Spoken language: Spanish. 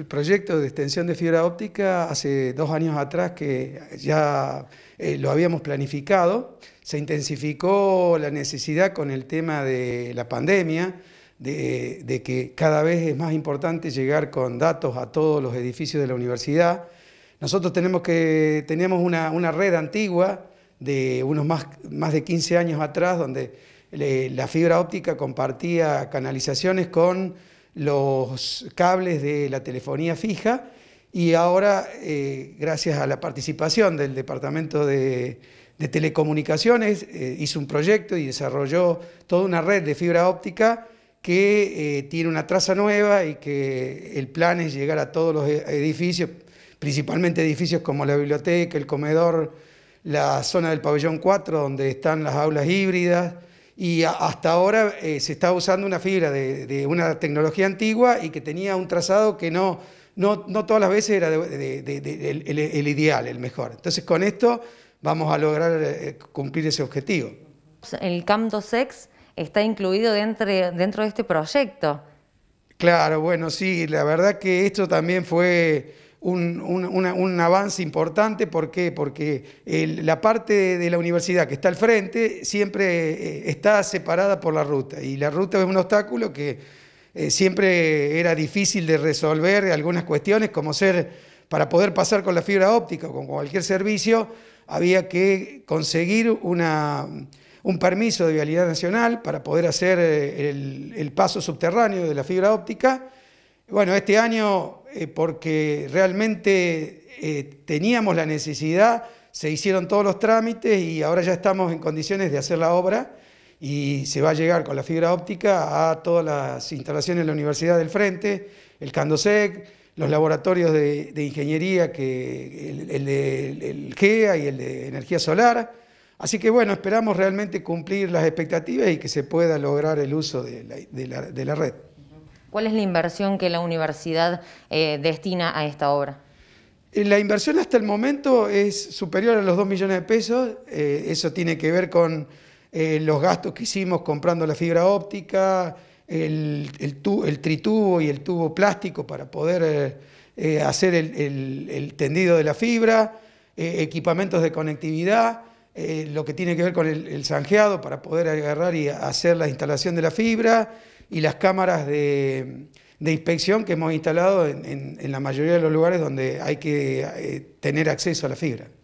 el proyecto de extensión de fibra óptica hace dos años atrás que ya eh, lo habíamos planificado. Se intensificó la necesidad con el tema de la pandemia, de, que cada vez es más importante llegar con datos a todos los edificios de la universidad. Nosotros tenemos que, teníamos una, red antigua de unos más, más de 15 años atrás donde eh, la fibra óptica compartía canalizaciones con los cables de la telefonía fija y ahora, eh, gracias a la participación del Departamento de, Telecomunicaciones, eh, hizo un proyecto y desarrolló toda una red de fibra óptica que eh, tiene una traza nueva y que el plan es llegar a todos los edificios, principalmente edificios como la biblioteca, el comedor, la zona del pabellón 4, donde están las aulas híbridas, y hasta ahora eh, se está usando una fibra de, una tecnología antigua y que tenía un trazado que no, no, todas las veces era el, ideal, el mejor. Entonces con esto vamos a lograr eh, cumplir ese objetivo. Pues, el CAM 2X está incluido dentro, dentro de este proyecto. Claro, bueno, sí, la verdad que esto también fue un, avance importante. ¿Por qué? Porque la parte de la universidad que está al frente siempre eh, está separada por la ruta y la ruta es un obstáculo que... Eh, siempre era difícil de resolver algunas cuestiones, como ser, para poder pasar con la fibra óptica o con cualquier servicio, había que conseguir una, un permiso de vialidad nacional para poder hacer eh, el, el paso subterráneo de la fibra óptica. Bueno, este año eh, porque realmente eh, teníamos la necesidad, se hicieron todos los trámites y ahora ya estamos en condiciones de hacer la obra y se va a llegar con la fibra óptica a todas las instalaciones de la Universidad del Frente, el Candosec, los laboratorios de, ingeniería, que, el, el, de, GEA y el de energía solar. Así que bueno, esperamos realmente cumplir las expectativas y que se pueda lograr el uso de la red. ¿Cuál es la inversión que la universidad eh, destina a esta obra? Eh, la inversión hasta el momento es superior a los 2 millones de pesos. Eh, eso tiene que ver con los gastos que hicimos comprando la fibra óptica, el, tritubo y el tubo plástico para poder hacer el, tendido de la fibra, equipamientos de conectividad, lo que tiene que ver con el zanjeado para poder agarrar y hacer la instalación de la fibra y las cámaras de, inspección que hemos instalado en, la mayoría de los lugares donde hay que eh, tener acceso a la fibra.